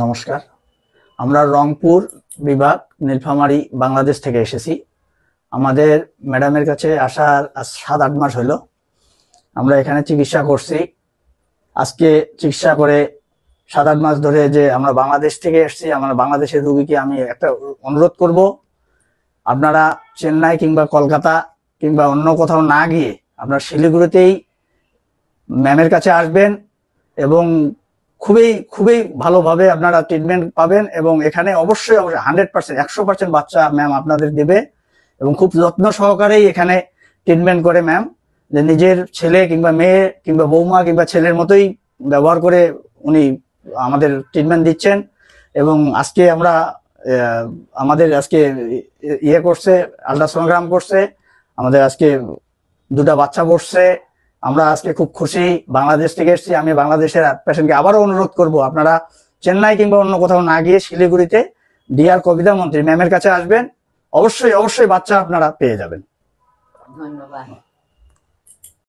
নমস্কার আমরা রংপুর বিভাগ নীলফামারি বাংলাদেশ থেকে এসেছি আমাদের ম্যাডামের কাছে আসার সাত আট মাস হলো আমরা এখানে চিকিৎসা করছি আজকে চিকিৎসা করে সাত আট মাস ধরে যে আমরা বাংলাদেশ থেকে এসেছি আমরা বাংলাদেশের রুগীকে আমি একটা অনুরোধ করব আপনারা চেন্নাই কিংবা কলকাতা কিংবা অন্য কোথাও না গিয়ে আপনার শিলিগুড়িতেই ম্যামের কাছে আসবেন এবং খুবই খুবই ভালোভাবে আপনারা ট্রিটমেন্ট পাবেন এবং এখানে অবশ্যই অবশ্যই হান্ড্রেড পার্সেন্ট একশো পার্সেন্ট বাচ্চা ম্যাম আপনাদের দেবে এবং খুব যত্ন সহকারেই এখানে ট্রিটমেন্ট করে ম্যাম যে নিজের ছেলে কিংবা মেয়ে কিংবা বৌমা কিংবা ছেলের মতোই ব্যবহার করে উনি আমাদের ট্রিটমেন্ট দিচ্ছেন এবং আজকে আমরা আমাদের আজকে ইয়ে করছে আল্ট্রাসোনোগ্রাম করছে আমাদের আজকে দুটা বাচ্চা বসছে আমরা আজকে খুব খুশি বাংলাদেশ থেকে এসেছি আমি বাংলাদেশের পেশেন্টকে আবারও অনুরোধ করব আপনারা চেন্নাই কিংবা অন্য কোথাও না গিয়ে শিলিগুড়িতে ডিআর কবিতা মন্ত্রী ম্যামের কাছে আসবেন অবশ্যই অবশ্যই বাচ্চা আপনারা পেয়ে যাবেন ধন্যবাদ